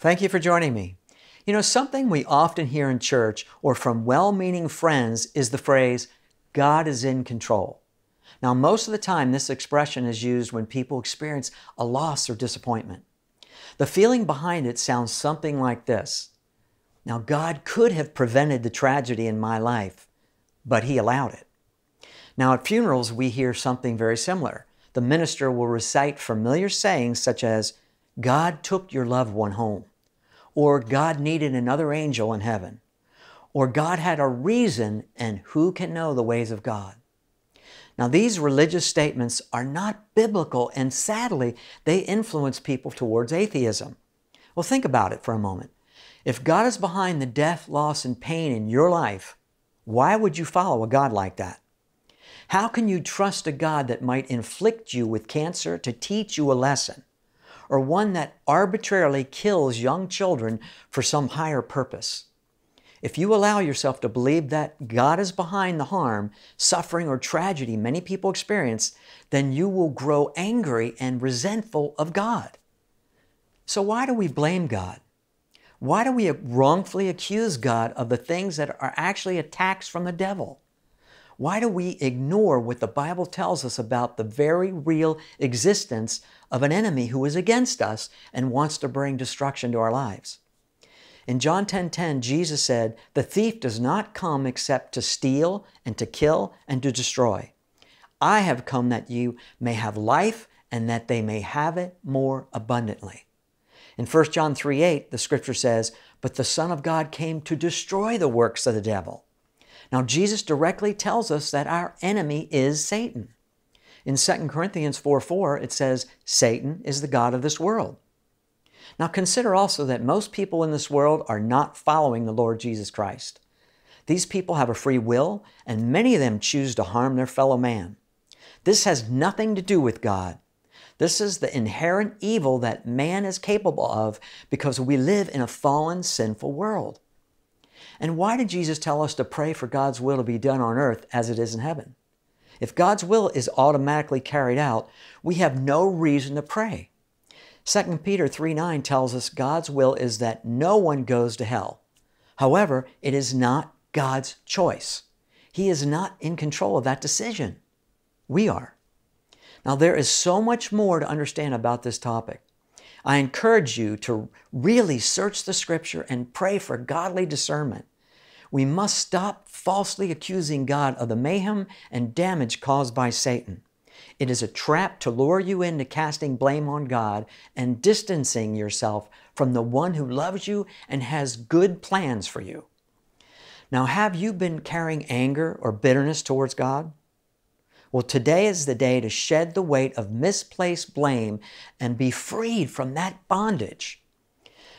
Thank you for joining me. You know, something we often hear in church or from well meaning friends is the phrase, God is in control. Now, most of the time, this expression is used when people experience a loss or disappointment. The feeling behind it sounds something like this Now, God could have prevented the tragedy in my life, but He allowed it. Now, at funerals, we hear something very similar. The minister will recite familiar sayings such as, God took your loved one home or God needed another angel in heaven, or God had a reason, and who can know the ways of God? Now, these religious statements are not biblical, and sadly, they influence people towards atheism. Well, think about it for a moment. If God is behind the death, loss, and pain in your life, why would you follow a God like that? How can you trust a God that might inflict you with cancer to teach you a lesson? or one that arbitrarily kills young children for some higher purpose. If you allow yourself to believe that God is behind the harm, suffering, or tragedy many people experience, then you will grow angry and resentful of God. So, why do we blame God? Why do we wrongfully accuse God of the things that are actually attacks from the devil? Why do we ignore what the Bible tells us about the very real existence of an enemy who is against us and wants to bring destruction to our lives? In John 10:10, 10, 10, Jesus said, "The thief does not come except to steal and to kill and to destroy. I have come that you may have life and that they may have it more abundantly." In 1 John 3:8, the scripture says, But the Son of God came to destroy the works of the devil. Now, Jesus directly tells us that our enemy is Satan. In 2 Corinthians 4 4, it says, Satan is the God of this world. Now, consider also that most people in this world are not following the Lord Jesus Christ. These people have a free will, and many of them choose to harm their fellow man. This has nothing to do with God. This is the inherent evil that man is capable of because we live in a fallen, sinful world. And why did Jesus tell us to pray for God's will to be done on earth as it is in heaven? If God's will is automatically carried out, we have no reason to pray. 2 Peter 3 9 tells us God's will is that no one goes to hell. However, it is not God's choice. He is not in control of that decision. We are. Now, there is so much more to understand about this topic. I encourage you to really search the scripture and pray for godly discernment. We must stop falsely accusing God of the mayhem and damage caused by Satan. It is a trap to lure you into casting blame on God and distancing yourself from the one who loves you and has good plans for you. Now, have you been carrying anger or bitterness towards God? Well, today is the day to shed the weight of misplaced blame and be freed from that bondage.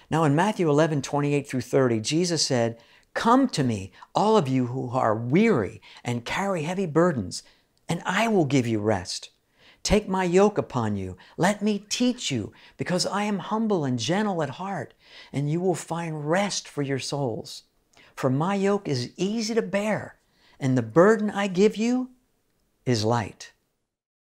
Now, in Matthew 11, 28 through 30, Jesus said, Come to me, all of you who are weary and carry heavy burdens, and I will give you rest. Take my yoke upon you. Let me teach you, because I am humble and gentle at heart, and you will find rest for your souls. For my yoke is easy to bear, and the burden I give you is light.